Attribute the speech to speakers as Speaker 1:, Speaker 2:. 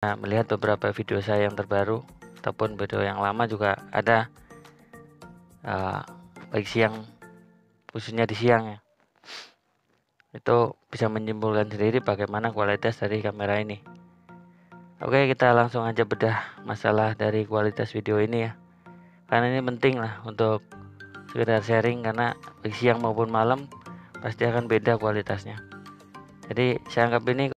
Speaker 1: Nah, melihat beberapa video saya yang terbaru ataupun video yang lama juga ada uh, baik siang khususnya di siang ya itu bisa menyimpulkan sendiri bagaimana kualitas dari kamera ini oke kita langsung aja bedah masalah dari kualitas video ini ya karena ini penting lah untuk sekedar sharing karena baik siang maupun malam pasti akan beda kualitasnya jadi saya anggap
Speaker 2: ini